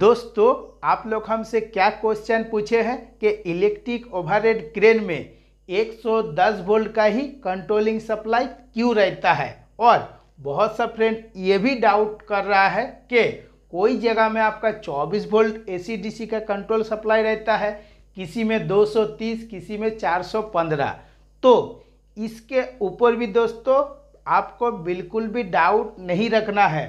दोस्तों आप लोग हमसे क्या क्वेश्चन पूछे हैं कि इलेक्ट्रिक ओवरहेड क्रेन में 110 वोल्ट का ही कंट्रोलिंग सप्लाई क्यों रहता है और बहुत सा फ्रेंड ये भी डाउट कर रहा है कि कोई जगह में आपका 24 वोल्ट एसी सी का कंट्रोल सप्लाई रहता है किसी में 230 किसी में 415 तो इसके ऊपर भी दोस्तों आपको बिल्कुल भी डाउट नहीं रखना है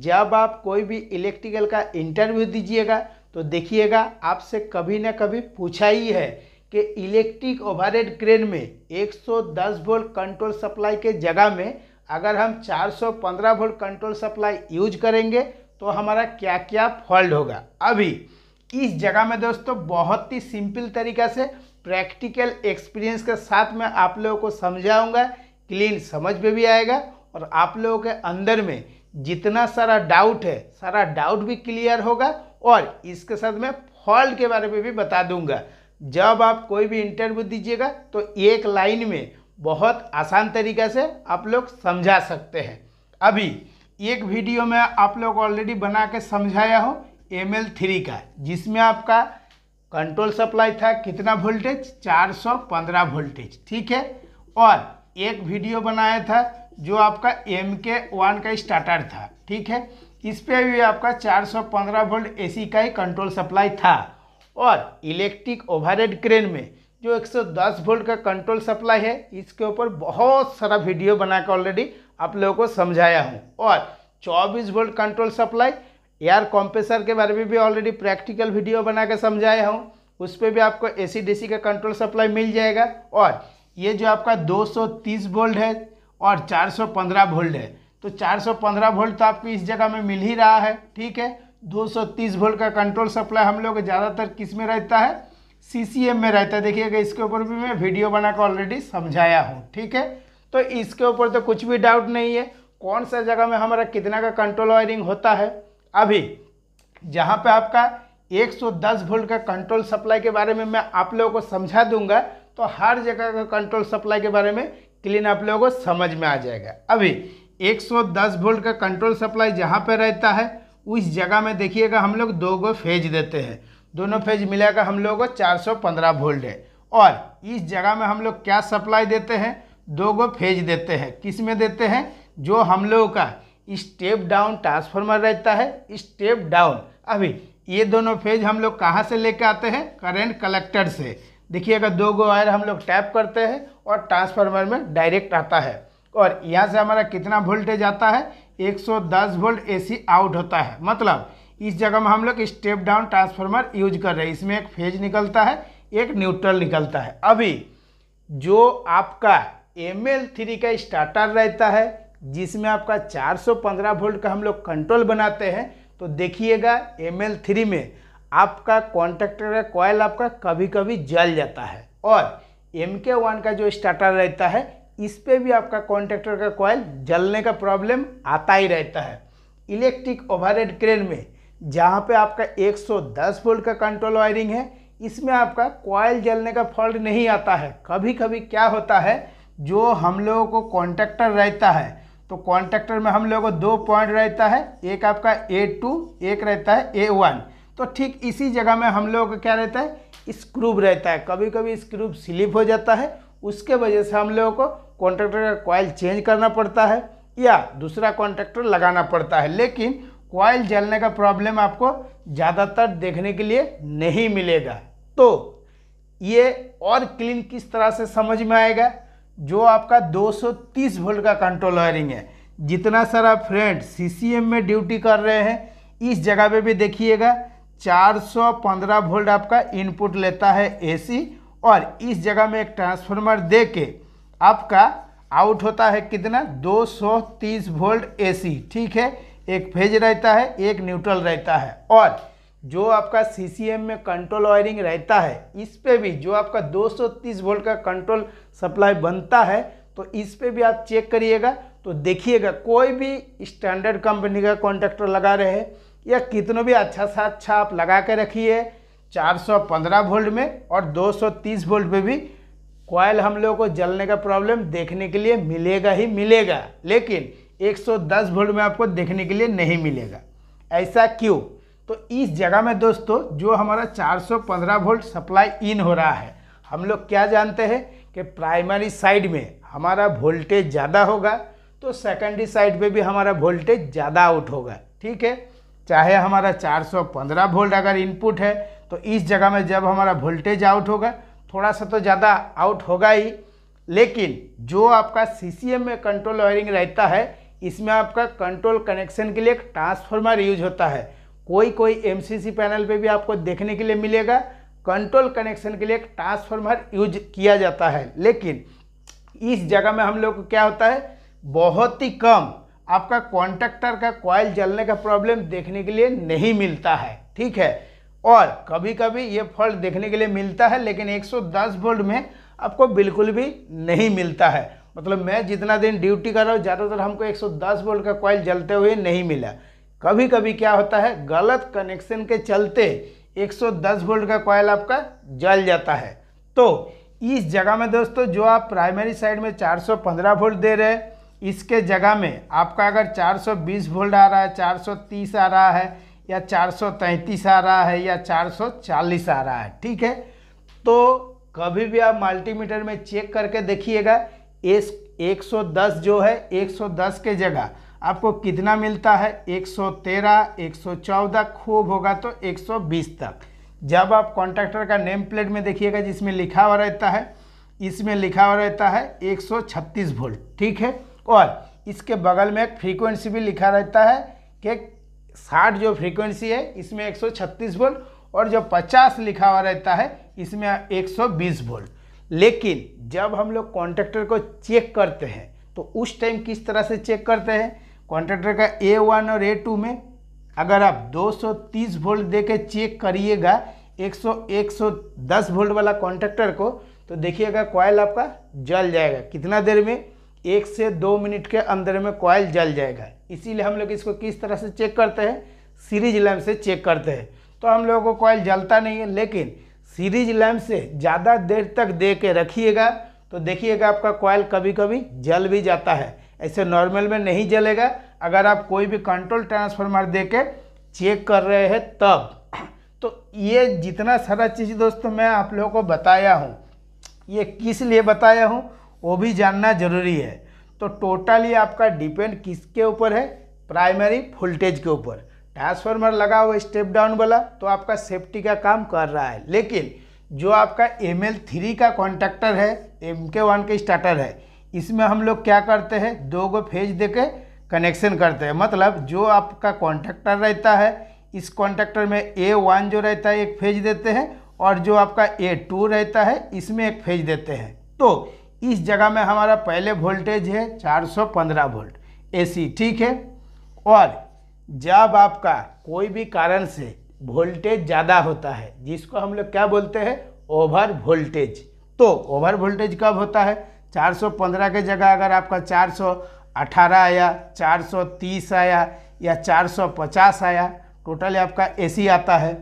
जब आप कोई भी इलेक्ट्रिकल का इंटरव्यू दीजिएगा तो देखिएगा आपसे कभी ना कभी पूछा ही है कि इलेक्ट्रिक ओवरहेड क्रेन में 110 वोल्ट कंट्रोल सप्लाई के जगह में अगर हम 415 वोल्ट कंट्रोल सप्लाई यूज करेंगे तो हमारा क्या क्या फॉल्ट होगा अभी इस जगह में दोस्तों बहुत ही सिंपल तरीका से प्रैक्टिकल एक्सपीरियंस के साथ मैं आप लोगों को समझाऊंगा क्लीन समझ में भी आएगा और आप लोगों के अंदर में जितना सारा डाउट है सारा डाउट भी क्लियर होगा और इसके साथ मैं फॉल्ट के बारे में भी बता दूंगा जब आप कोई भी इंटरव्यू दीजिएगा तो एक लाइन में बहुत आसान तरीक़े से आप लोग समझा सकते हैं अभी एक वीडियो में आप लोग ऑलरेडी बना के समझाया हूँ एम एल थ्री का जिसमें आपका कंट्रोल सप्लाई था कितना वोल्टेज 415 वोल्टेज ठीक है और एक वीडियो बनाया था जो आपका एम के वन का स्टार्टर था ठीक है इस पर भी आपका 415 वोल्ट एसी का ही कंट्रोल सप्लाई था और इलेक्ट्रिक ओवरहेड क्रेन में जो 110 वोल्ट का कंट्रोल सप्लाई है इसके ऊपर बहुत सारा वीडियो बनाकर ऑलरेडी आप लोगों को समझाया हूँ और 24 volt control supply air compressor के बारे में भी ऑलरेडी प्रैक्टिकल वीडियो बना कर समझाया हूँ उस पर भी आपको ए सी का कंट्रोल सप्लाई मिल जाएगा और ये जो आपका 230 वोल्ट है और 415 वोल्ट है तो 415 वोल्ट तो आपको इस जगह में मिल ही रहा है ठीक है 230 वोल्ट का कंट्रोल सप्लाई हम लोग ज़्यादातर किस में रहता है सीसीएम में रहता है देखिएगा इसके ऊपर भी मैं वीडियो बनाकर ऑलरेडी समझाया हूँ ठीक है तो इसके ऊपर तो कुछ भी डाउट नहीं है कौन सा जगह में हमारा कितना का कंट्रोल वायरिंग होता है अभी जहाँ पर आपका 110 वोल्ट का कंट्रोल सप्लाई के बारे में मैं आप लोगों को समझा दूंगा तो हर जगह का कंट्रोल सप्लाई के बारे में क्लीन आप लोगों को समझ में आ जाएगा अभी 110 वोल्ट का कंट्रोल सप्लाई जहाँ पर रहता है उस जगह में देखिएगा हम लोग दो गो फेज देते हैं दोनों फेज मिलाकर हम लोगों को पंद्रह वोल्ट है और इस जगह में हम लोग क्या सप्लाई देते हैं दो गो फेज देते हैं किस में देते हैं जो हम लोगों का स्टेप डाउन ट्रांसफार्मर रहता है स्टेप डाउन अभी ये दोनों फेज हम लोग कहाँ से लेकर आते हैं करंट कलेक्टर से देखिएगा दो गो वायर हम लोग टैप करते हैं और ट्रांसफार्मर में डायरेक्ट आता है और यहाँ से हमारा कितना वोल्टेज आता है 110 वोल्ट एसी आउट होता है मतलब इस जगह में हम लोग स्टेप डाउन ट्रांसफार्मर यूज कर रहे हैं इसमें एक फेज निकलता है एक न्यूट्रल निकलता है अभी जो आपका एम एल थ्री का स्टार्टर रहता है जिसमें आपका 415 वोल्ट का हम लोग कंट्रोल बनाते हैं तो देखिएगा एम एल थ्री में आपका कॉन्टेक्टर का कॉयल आपका कभी कभी जल जाता है और एम के वन का जो स्टार्टर रहता है इस पर भी आपका कॉन्टेक्टर का कॉयल जलने का प्रॉब्लम आता ही रहता है इलेक्ट्रिक हेड क्रेन में जहाँ पे आपका 110 वोल्ट का कंट्रोल वायरिंग है इसमें आपका कॉयल जलने का फॉल्ट नहीं आता है कभी कभी क्या होता है जो हम लोगों को कॉन्टेक्टर रहता है तो कॉन्ट्रेक्टर में हम लोगों को दो पॉइंट रहता है एक आपका ए टू एक रहता है ए वन तो ठीक इसी जगह में हम लोगों का क्या रहता है स्क्रूब रहता है कभी कभी स्क्रूब स्लिप हो जाता है उसके वजह से हम लोगों को कॉन्ट्रैक्टर का कॉयल चेंज करना पड़ता है या दूसरा कॉन्ट्रैक्टर लगाना पड़ता है लेकिन कॉयल जलने का प्रॉब्लम आपको ज़्यादातर देखने के लिए नहीं मिलेगा तो ये और क्लीन किस तरह से समझ में आएगा जो आपका 230 वोल्ट का कंट्रोल वायरिंग है जितना सारा फ्रेंड सीसीएम में ड्यूटी कर रहे हैं इस जगह पे भी देखिएगा 415 वोल्ट आपका इनपुट लेता है एसी और इस जगह में एक ट्रांसफार्मर दे के आपका आउट होता है कितना 230 वोल्ट एसी ठीक है एक फेज रहता है एक न्यूट्रल रहता है और जो आपका सीसीएम में कंट्रोल वायरिंग रहता है इस पे भी जो आपका 230 वोल्ट का कंट्रोल सप्लाई बनता है तो इस पे भी आप चेक करिएगा तो देखिएगा कोई भी स्टैंडर्ड कंपनी का कॉन्ट्रैक्टर लगा रहे हैं या कितनों भी अच्छा सा अच्छा आप लगा के रखिए 415 वोल्ट में और 230 वोल्ट में भी कॉयल हम लोग को जलने का प्रॉब्लम देखने के लिए मिलेगा ही मिलेगा लेकिन 110 वोल्ट में आपको देखने के लिए नहीं मिलेगा ऐसा क्यों तो इस जगह में दोस्तों जो हमारा 415 वोल्ट सप्लाई इन हो रहा है हम लोग क्या जानते हैं कि प्राइमरी साइड में हमारा वोल्टेज ज़्यादा होगा तो सेकेंडरी साइड पर भी हमारा वोल्टेज ज़्यादा आउट होगा ठीक है चाहे हमारा 415 वोल्ट अगर इनपुट है तो इस जगह में जब हमारा वोल्टेज आउट होगा थोड़ा सा तो ज़्यादा आउट होगा ही लेकिन जो आपका सी में कंट्रोल वायरिंग रहता है इसमें आपका कंट्रोल कनेक्शन के लिए एक ट्रांसफॉर्मर यूज होता है कोई कोई सी पैनल पर भी आपको देखने के लिए मिलेगा कंट्रोल कनेक्शन के लिए एक ट्रांसफार्मर यूज किया जाता है लेकिन इस जगह में हम लोग को क्या होता है बहुत ही कम आपका कॉन्टैक्टर का कॉयल जलने का प्रॉब्लम देखने के लिए नहीं मिलता है ठीक है और कभी कभी ये फॉल्ट देखने के लिए मिलता है लेकिन 110 वोल्ट में आपको बिल्कुल भी नहीं मिलता है मतलब मैं जितना दिन ड्यूटी कर रहा हूँ ज़्यादातर हमको 110 वोल्ट का कॉयल जलते हुए नहीं मिला कभी कभी क्या होता है गलत कनेक्शन के चलते 110 वोल्ट का कॉयल आपका जल जाता है तो इस जगह में दोस्तों जो आप प्राइमरी साइड में 415 वोल्ट दे रहे हैं इसके जगह में आपका अगर 420 वोल्ट आ रहा है 430 आ रहा है या 433 आ रहा है या 440 आ रहा है ठीक है तो कभी भी आप मल्टीमीटर में चेक करके देखिएगा एस 110 जो है 110 के जगह आपको कितना मिलता है 113, 114 खूब होगा तो 120 तक जब आप कॉन्ट्रैक्टर का नेम प्लेट में देखिएगा जिसमें लिखा हुआ रहता है इसमें लिखा हुआ रहता है 136 वोल्ट ठीक है और इसके बगल में एक फ्रीक्वेंसी भी लिखा रहता है कि साठ जो फ्रीक्वेंसी है इसमें 136 वोल्ट और जो 50 लिखा हुआ रहता है इसमें 120 वोल्ट लेकिन जब हम लोग कॉन्ट्रेक्टर को चेक करते हैं तो उस टाइम किस तरह से चेक करते हैं कॉन्ट्रेक्टर का ए वन और ए टू में अगर आप 230 वोल्ट दे के चेक करिएगा 100 110 वोल्ट वाला कॉन्ट्रेक्टर को तो देखिएगा कॉयल आपका जल जाएगा कितना देर में एक से दो मिनट के अंदर में कॉयल जल जाएगा इसीलिए हम लोग इसको किस तरह से चेक करते हैं सीरीज लैम्प से चेक करते हैं तो हम लोगों को कॉयल जलता नहीं है लेकिन सीरीज लैम्प से ज़्यादा देर तक दे के रखिएगा तो देखिएगा आपका कॉयल कभी कभी जल भी जाता है ऐसे नॉर्मल में नहीं जलेगा अगर आप कोई भी कंट्रोल ट्रांसफार्मर दे के चेक कर रहे हैं तब तो ये जितना सारा चीज़ दोस्तों मैं आप लोगों को बताया हूँ ये किस लिए बताया हूँ वो भी जानना जरूरी है तो टोटली आपका डिपेंड किसके ऊपर है प्राइमरी वोल्टेज के ऊपर ट्रांसफार्मर लगा हुआ स्टेप डाउन वाला तो आपका सेफ्टी का काम कर रहा है लेकिन जो आपका एम एल थ्री का कॉन्ट्रैक्टर है एम के वन के स्टार्टर है इसमें हम लोग क्या करते हैं दो गो फेज दे के कनेक्शन करते हैं मतलब जो आपका कॉन्ट्रैक्टर रहता है इस कॉन्ट्रैक्टर में ए वन जो रहता है एक फेज देते हैं और जो आपका ए टू रहता है इसमें एक फेज देते हैं तो इस जगह में हमारा पहले वोल्टेज है 415 वोल्ट एसी ठीक है और जब आपका कोई भी कारण से वोल्टेज ज़्यादा होता है जिसको हम लोग क्या बोलते हैं ओवर वोल्टेज तो ओवर वोल्टेज कब होता है 415 के जगह अगर आपका 418 आया 430 आया या 450 आया टोटल आपका एसी आता है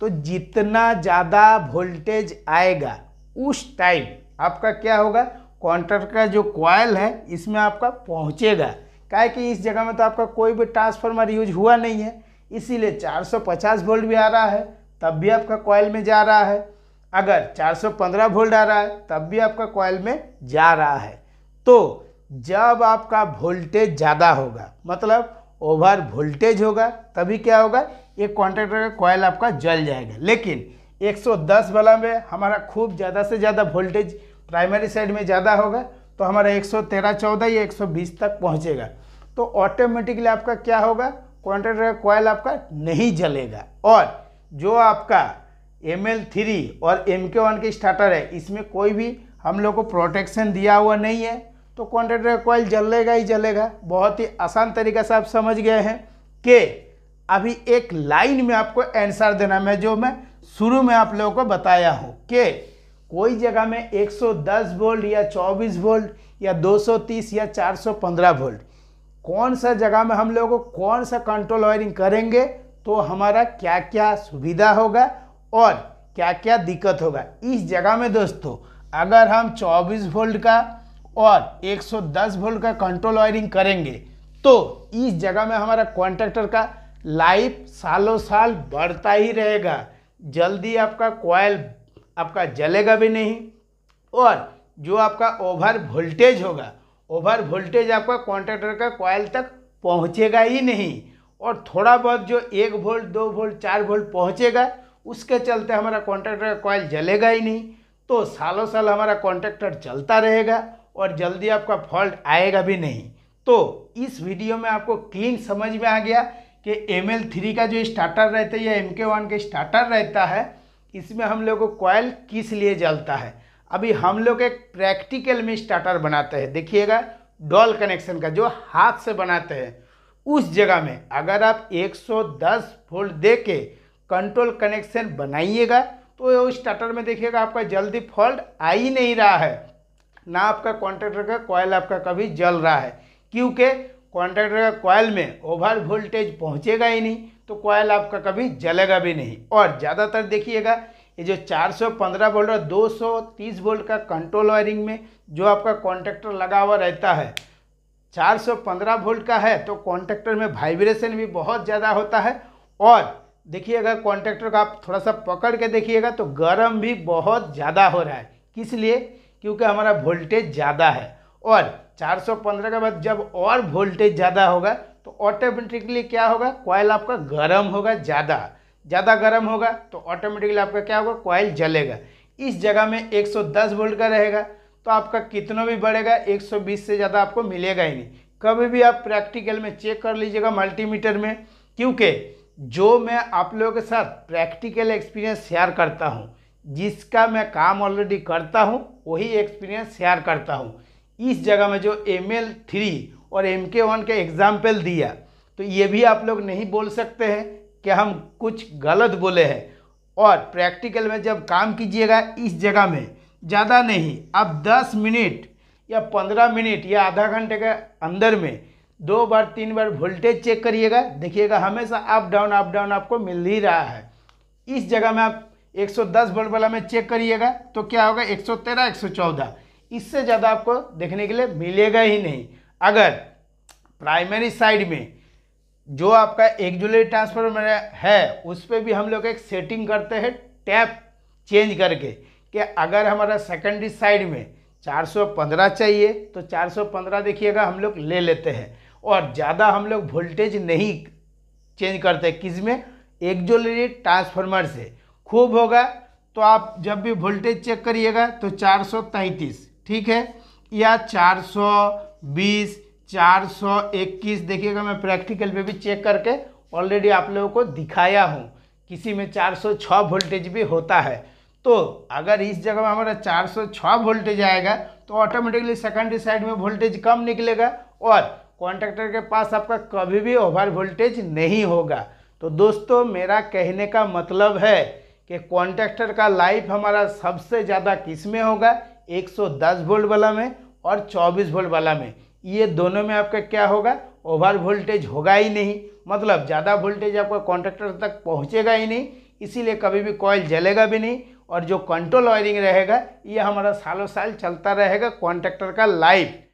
तो जितना ज़्यादा वोल्टेज आएगा उस टाइम आपका क्या होगा क्वांटर का जो क्वाइल है इसमें आपका पहुँचेगा क्या कि इस जगह में तो आपका कोई भी ट्रांसफार्मर यूज हुआ नहीं है इसीलिए 450 वोल्ट भी आ रहा है तब भी आपका कॉयल में जा रहा है अगर 415 वोल्ट आ रहा है तब भी आपका कॉयल में जा रहा है तो जब आपका वोल्टेज ज़्यादा होगा मतलब ओवर वोल्टेज होगा तभी क्या होगा ये कॉन्ट्रेक्टर का कॉयल आपका जल जाएगा लेकिन 110 वाला में हमारा खूब ज़्यादा से ज़्यादा वोल्टेज प्राइमरी साइड में ज़्यादा होगा तो हमारा 113 14 या 120 तक पहुँचेगा तो ऑटोमेटिकली आपका क्या होगा कॉन्ट्रेक्टर कॉयल आपका नहीं जलेगा और जो आपका एम एल थ्री और एम के वन के स्टार्टर है इसमें कोई भी हम लोग को प्रोटेक्शन दिया हुआ नहीं है तो कॉन्ट्रेक्टर कॉयल जलेगा ही जलेगा बहुत ही आसान तरीका से आप समझ गए हैं कि अभी एक लाइन में आपको आंसर देना मैं जो मैं शुरू में आप लोगों को बताया हो कि कोई जगह में 110 वोल्ट या 24 वोल्ट या 230 या 415 वोल्ट कौन सा जगह में हम लोगों को कौन सा कंट्रोल वायरिंग करेंगे तो हमारा क्या क्या सुविधा होगा और क्या क्या दिक्कत होगा इस जगह में दोस्तों अगर हम 24 वोल्ट का और 110 वोल्ट का कंट्रोल वायरिंग करेंगे तो इस जगह में हमारा कॉन्ट्रैक्टर का लाइफ सालों साल बढ़ता ही रहेगा जल्दी आपका कॉयल आपका जलेगा भी नहीं और जो आपका ओवर वोल्टेज होगा ओवर वोल्टेज आपका कॉन्ट्रेक्टर का कॉयल तक पहुंचेगा ही नहीं और थोड़ा बहुत जो एक वोल्ट दो वोल्ट चार वोल्ट पहुंचेगा उसके चलते हमारा कॉन्ट्रैक्टर का कॉयल जलेगा ही नहीं तो सालों साल हमारा कॉन्ट्रेक्टर चलता रहेगा और जल्दी आपका फॉल्ट आएगा भी नहीं तो इस वीडियो में आपको क्लीन समझ में आ गया कि एम एल थ्री का जो स्टार्टर रहता है या एम के वन का स्टार्टर रहता है इसमें हम लोग को कॉयल किस लिए जलता है अभी हम लोग एक प्रैक्टिकल में स्टार्टर बनाते हैं देखिएगा डॉल कनेक्शन का जो हाथ से बनाते हैं उस जगह में अगर आप 110 वोल्ट दे के कंट्रोल कनेक्शन बनाइएगा तो वो स्टार्टर में देखिएगा आपका जल्दी फॉल्ट आ ही नहीं रहा है ना आपका कॉन्ट्रेक्टर का कॉयल आपका कभी जल रहा है क्योंकि कॉन्ट्रैक्टर का कॉयल में ओवर वोल्टेज पहुँचेगा ही नहीं तो कॉयल आपका कभी जलेगा भी नहीं और ज़्यादातर देखिएगा ये जो 415 वोल्ट और 230 वोल्ट का कंट्रोल वायरिंग में जो आपका कॉन्ट्रैक्टर लगा हुआ रहता है 415 वोल्ट का है तो कॉन्ट्रैक्टर में वाइब्रेशन भी बहुत ज़्यादा होता है और देखिएगा कॉन्ट्रैक्टर का आप थोड़ा सा पकड़ के देखिएगा तो गर्म भी बहुत ज़्यादा हो रहा है किस लिए क्योंकि हमारा वोल्टेज ज़्यादा है और 415 के बाद जब और वोल्टेज ज़्यादा होगा तो ऑटोमेटिकली क्या होगा कॉयल आपका गर्म होगा ज़्यादा ज़्यादा गर्म होगा तो ऑटोमेटिकली आपका क्या होगा कॉयल जलेगा इस जगह में 110 वोल्ट का रहेगा तो आपका कितना भी बढ़ेगा 120 से ज़्यादा आपको मिलेगा ही नहीं कभी भी आप प्रैक्टिकल में चेक कर लीजिएगा मल्टीमीटर में क्योंकि जो मैं आप लोगों के साथ प्रैक्टिकल एक्सपीरियंस शेयर करता हूँ जिसका मैं काम ऑलरेडी करता हूँ वही एक्सपीरियंस शेयर करता हूँ इस जगह में जो एम एल थ्री और एम के वन का एग्जाम्पल दिया तो ये भी आप लोग नहीं बोल सकते हैं कि हम कुछ गलत बोले हैं और प्रैक्टिकल में जब काम कीजिएगा इस जगह में ज़्यादा नहीं आप 10 मिनट या 15 मिनट या आधा घंटे के अंदर में दो बार तीन बार वोल्टेज चेक करिएगा देखिएगा हमेशा अप डाउन अप डाउन आपको मिल ही रहा है इस जगह में आप 110 वोल्ट वाला में चेक करिएगा तो क्या होगा 113 114 इससे ज़्यादा आपको देखने के लिए मिलेगा ही नहीं अगर प्राइमरी साइड में जो आपका एक्जुलरी ट्रांसफार्मर है उस पर भी हम लोग एक सेटिंग करते हैं टैप चेंज करके कि अगर हमारा सेकेंडरी साइड में 415 चाहिए तो 415 देखिएगा हम लोग ले लेते हैं और ज़्यादा हम लोग वोल्टेज नहीं चेंज करते किस में एक्जुलरी ट्रांसफार्मर से खूब होगा तो आप जब भी वोल्टेज चेक करिएगा तो चार सौ ठीक है या 420 421 देखिएगा मैं प्रैक्टिकल पे भी चेक करके ऑलरेडी आप लोगों को दिखाया हूँ किसी में 406 वोल्टेज भी होता है तो अगर इस जगह में हमारा 406 वोल्टेज आएगा तो ऑटोमेटिकली सेकेंडरी साइड में वोल्टेज कम निकलेगा और कॉन्ट्रैक्टर के पास आपका कभी भी ओवर वोल्टेज नहीं होगा तो दोस्तों मेरा कहने का मतलब है कि कॉन्ट्रैक्टर का लाइफ हमारा सबसे ज़्यादा किस में होगा 110 वोल्ट वाला में और 24 वोल्ट वाला में ये दोनों में आपका क्या होगा ओवर वोल्टेज होगा ही नहीं मतलब ज़्यादा वोल्टेज आपका कॉन्ट्रैक्टर तक पहुँचेगा ही नहीं इसीलिए कभी भी कॉयल जलेगा भी नहीं और जो कंट्रोल वायरिंग रहेगा ये हमारा सालों साल चलता रहेगा कॉन्ट्रैक्टर का लाइफ